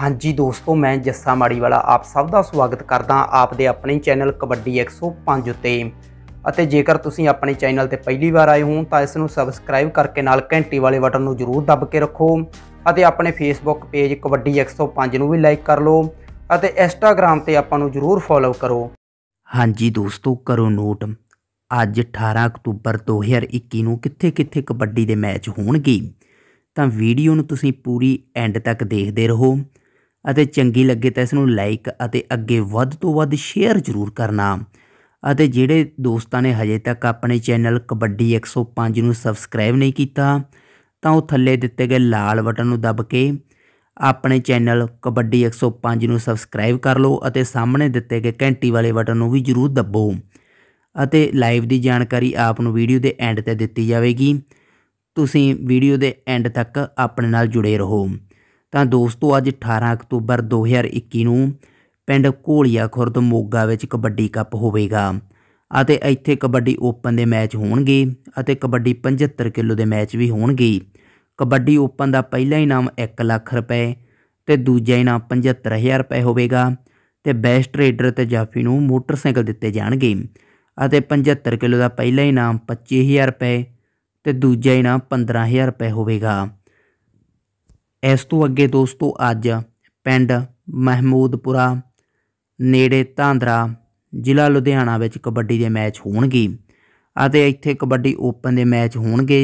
ਹਾਂਜੀ ਦੋਸਤੋ ਮੈਂ ਜੱਸਾ ਮਾੜੀ ਵਾਲਾ ਆਪ ਸਭ ਦਾ ਸਵਾਗਤ ਕਰਦਾ ਆਪ ਦੇ ਆਪਣੇ ਚੈਨਲ ਕਬੱਡੀ 105 ਉਤੇ ਅਤੇ ਜੇਕਰ ਤੁਸੀਂ ਆਪਣੇ ਚੈਨਲ ਤੇ ਪਹਿਲੀ ਵਾਰ ਆਏ ਹੋ ਤਾਂ ਇਸ ਨੂੰ ਸਬਸਕ੍ਰਾਈਬ ਕਰਕੇ ਨਾਲ ਘੰਟੀ ਵਾਲੇ ਬਟਨ ਨੂੰ ਜ਼ਰੂਰ ਦਬ ਕੇ ਰੱਖੋ ਅਤੇ ਆਪਣੇ ਫੇਸਬੁੱਕ ਪੇਜ ਕਬੱਡੀ 105 ਨੂੰ ਵੀ ਲਾਈਕ ਕਰ ਲਓ ਅਤੇ ਇੰਸਟਾਗ੍ਰam ਤੇ ਆਪਾਂ ਨੂੰ ਜ਼ਰੂਰ ਫੋਲੋ ਕਰੋ ਹਾਂਜੀ ਦੋਸਤੋ ਕਰੋ ਨੋਟ ਅੱਜ 18 ਅਕਤੂਬਰ 2021 ਨੂੰ ਕਿੱਥੇ-ਕਿੱਥੇ ਕਬੱਡੀ ਦੇ ਮੈਚ ਹੋਣਗੇ ਤਾਂ ਵੀਡੀਓ ਨੂੰ ਤੁਸੀਂ ਪੂਰੀ ਐਂਡ ਤੱਕ ਦੇਖਦੇ ਰਹੋ ਅਤੇ ਚੰਗੀ ਲੱਗੇ ਤਾਂ ਇਸ ਨੂੰ ਲਾਈਕ ਅਤੇ ਅੱਗੇ ਵੱਧ ਤੋਂ ਵੱਧ ਸ਼ੇਅਰ ਜ਼ਰੂਰ ਕਰਨਾ ਅਤੇ ਜਿਹੜੇ ਦੋਸਤਾਂ ਨੇ ਹਜੇ ਤੱਕ ਆਪਣੇ ਚੈਨਲ ਕਬੱਡੀ 105 ਨੂੰ ਸਬਸਕ੍ਰਾਈਬ ਨਹੀਂ ਕੀਤਾ ਤਾਂ ਉਹ ਥੱਲੇ ਦਿੱਤੇ ਗਏ ਲਾਲ ਬਟਨ ਨੂੰ ਦਬ ਕੇ ਆਪਣੇ ਚੈਨਲ ਕਬੱਡੀ 105 ਨੂੰ ਸਬਸਕ੍ਰਾਈਬ ਕਰ ਲਓ ਅਤੇ ਸਾਹਮਣੇ ਦਿੱਤੇ ਗਏ ਘੰਟੀ ਵਾਲੇ ਬਟਨ ਨੂੰ ਵੀ ਜ਼ਰੂਰ ਦਬੋ ਅਤੇ ਲਾਈਵ ਦੀ ਜਾਣਕਾਰੀ ਆਪ ਨੂੰ ਵੀਡੀਓ ਦੇ ਐਂਡ ਤੇ ਦਿੱਤੀ ਜਾਵੇਗੀ ਤੁਸੀਂ ਵੀਡੀਓ ਦੇ ਐਂਡ ਤੱਕ ਆਪਣੇ ਨਾਲ ਜੁੜੇ ਰਹੋ ਤਾਂ ਦੋਸਤੋ ਅੱਜ 18 ਅਕਤੂਬਰ 2021 ਨੂੰ ਪਿੰਡ ਕੋਲੀਆ ਖੁਰਦ ਮੋਗਾ ਵਿੱਚ ਕਬੱਡੀ ਕੱਪ ਹੋਵੇਗਾ ਅਤੇ ਇੱਥੇ ਕਬੱਡੀ ਓਪਨ ਦੇ ਮੈਚ ਹੋਣਗੇ ਅਤੇ ਕਬੱਡੀ 75 ਕਿਲੋ ਦੇ ਮੈਚ ਵੀ ਹੋਣਗੇ ਕਬੱਡੀ ਓਪਨ ਦਾ ਪਹਿਲਾ ਇਨਾਮ 1 ਲੱਖ ਰੁਪਏ ਤੇ ਦੂਜਾ ਇਨਾਮ 75000 ਰੁਪਏ ਹੋਵੇਗਾ ਤੇ ਬੈਸਟ ਰੇਡਰ ਤੇ ਜਾਫੀ ਨੂੰ ਮੋਟਰਸਾਈਕਲ ਦਿੱਤੇ ਜਾਣਗੇ ਅਤੇ 75 ਕਿਲੋ ਦਾ ਪਹਿਲਾ ਇਨਾਮ 25000 ਰੁਪਏ ਤੇ ਦੂਜਾ ਇਨਾਮ 15000 ਰੁਪਏ ਹੋਵੇਗਾ ਇਸ ਤੋਂ ਅੱਗੇ ਦੋਸਤੋ ਅੱਜ ਪਿੰਡ ਮਹਿਮੂਦਪੁਰਾ ਨੇੜੇ ਧਾਂਦਰਾ ਜ਼ਿਲ੍ਹਾ ਲੁਧਿਆਣਾ ਵਿੱਚ ਕਬੱਡੀ ਦੇ ਮੈਚ ਹੋਣਗੇ ਅਤੇ ਇੱਥੇ ਕਬੱਡੀ ਓਪਨ ਦੇ ਮੈਚ ਹੋਣਗੇ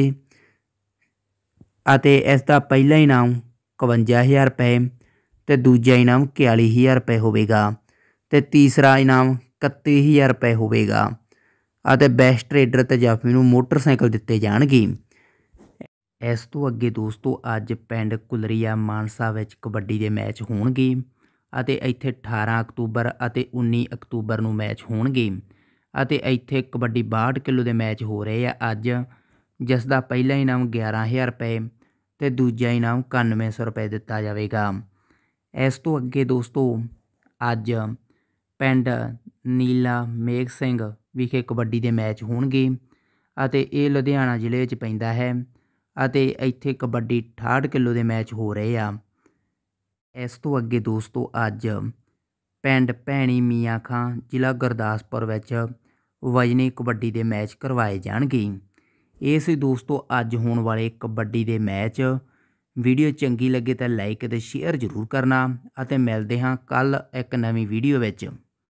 ਅਤੇ ਇਸ ਦਾ ਪਹਿਲਾ ਇਨਾਮ 52000 ਰੁਪਏ ਤੇ ਦੂਜਾ ਇਨਾਮ 41000 ਰੁਪਏ ਹੋਵੇਗਾ ਤੇ ਤੀਸਰਾ ਇਨਾਮ 31000 ਰੁਪਏ ਹੋਵੇਗਾ ਅਤੇ ਬੈਸਟ ਰੇਡਰ ਤੇ ਜਾਫੀ ਨੂੰ ਮੋਟਰਸਾਈਕਲ ਦਿੱਤੇ ਜਾਣਗੇ ਇਸ ਤੋਂ ਅੱਗੇ ਦੋਸਤੋ ਅੱਜ ਪਿੰਡ ਕੁਲਰੀਆ ਮਾਨਸਾ ਵਿੱਚ ਕਬੱਡੀ ਦੇ ਮੈਚ ਹੋਣਗੇ ਅਤੇ ਇੱਥੇ 18 ਅਕਤੂਬਰ ਅਤੇ 19 ਅਕਤੂਬਰ ਨੂੰ ਮੈਚ ਹੋਣਗੇ ਅਤੇ ਇੱਥੇ ਕਬੱਡੀ 62 ਕਿਲੋ ਦੇ ਮੈਚ ਹੋ ਰਹੇ ਆ ਅੱਜ ਜਿਸ ਦਾ ਪਹਿਲਾ ਇਨਾਮ 11000 ਰੁਪਏ ਤੇ ਦੂਜਾ ਇਨਾਮ 9100 ਰੁਪਏ ਦਿੱਤਾ ਜਾਵੇਗਾ ਇਸ ਤੋਂ ਅੱਗੇ ਦੋਸਤੋ ਅੱਜ ਪਿੰਡ ਨੀਲਾ ਮੇਘ ਸਿੰਘ ਵਿਖੇ ਕਬੱਡੀ ਦੇ ਮੈਚ ਹੋਣਗੇ ਅਤੇ ਇਹ ਲੁਧਿਆਣਾ ਜ਼ਿਲ੍ਹੇ ਵਿੱਚ ਪੈਂਦਾ ਹੈ ਅਤੇ ਇੱਥੇ ਕਬੱਡੀ 68 ਕਿਲੋ ਦੇ ਮੈਚ ਹੋ ਰਹੇ ਆ ਇਸ ਤੋਂ ਅੱਗੇ ਦੋਸਤੋ ਅੱਜ ਪਿੰਡ ਭੈਣੀ ਮੀਆਂ ਖਾਂ ਜ਼ਿਲ੍ਹਾ ਗੁਰਦਾਸਪੁਰ ਵਿੱਚ ਵਜਨੀ ਕਬੱਡੀ ਦੇ ਮੈਚ ਕਰਵਾਏ ਜਾਣਗੇ ਇਸ ਸੀ ਦੋਸਤੋ ਅੱਜ ਹੋਣ ਵਾਲੇ ਕਬੱਡੀ ਦੇ ਮੈਚ ਵੀਡੀਓ ਚੰਗੀ ਲੱਗੇ ਤਾਂ ਲਾਈਕ ਤੇ ਸ਼ੇਅਰ ਜ਼ਰੂਰ ਕਰਨਾ ਅਤੇ ਮਿਲਦੇ ਹਾਂ ਕੱਲ ਇੱਕ ਨਵੀਂ ਵੀਡੀਓ ਵਿੱਚ